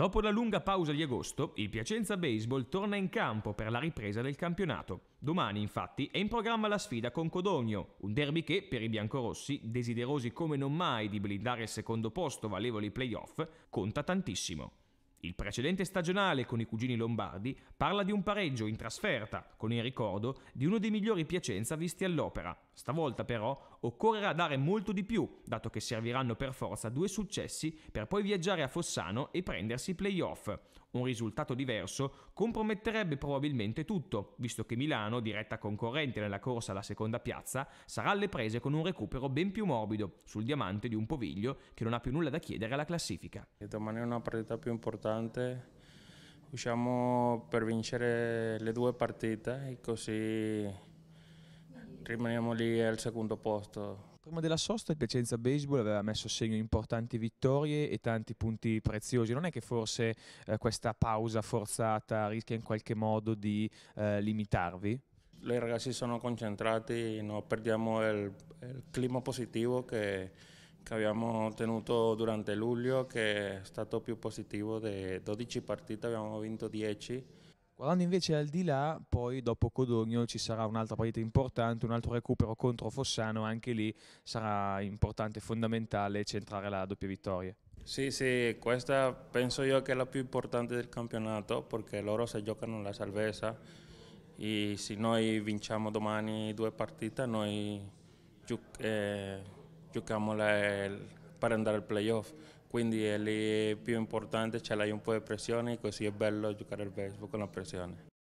Dopo la lunga pausa di agosto, il Piacenza Baseball torna in campo per la ripresa del campionato. Domani, infatti, è in programma la sfida con Codogno, un derby che, per i biancorossi, desiderosi come non mai di blindare il secondo posto valevoli playoff, conta tantissimo. Il precedente stagionale con i cugini lombardi parla di un pareggio in trasferta, con il ricordo di uno dei migliori Piacenza visti all'opera. Stavolta però occorrerà dare molto di più, dato che serviranno per forza due successi per poi viaggiare a Fossano e prendersi i playoff. Un risultato diverso comprometterebbe probabilmente tutto, visto che Milano, diretta concorrente nella corsa alla seconda piazza, sarà alle prese con un recupero ben più morbido sul diamante di un Poviglio che non ha più nulla da chiedere alla classifica. E domani è una partita più importante, usciamo per vincere le due partite e così rimaniamo lì al secondo posto. Prima della sosta il Piacenza Baseball aveva messo a segno importanti vittorie e tanti punti preziosi. Non è che forse eh, questa pausa forzata rischia in qualche modo di eh, limitarvi? Los ragazzi sono concentrati e perdiamo il, il clima positivo che, che, abbiamo tenuto durante luglio, che è stato più positivo. De 12 partite abbiamo vinto 10 Guardando invece al di là, poi dopo Codogno ci sarà un'altra partita importante, un altro recupero contro Fossano, anche lì sarà importante, fondamentale centrare la doppia vittoria. Sì, sì, questa penso io che è la più importante del campionato perché loro si giocano la salvezza e se noi vinciamo domani due partite noi eh, giochiamo per andare al playoff quindi è lì più importante, ce l'hai un po' di pressione, così è bello giocare al baseball con la pressione.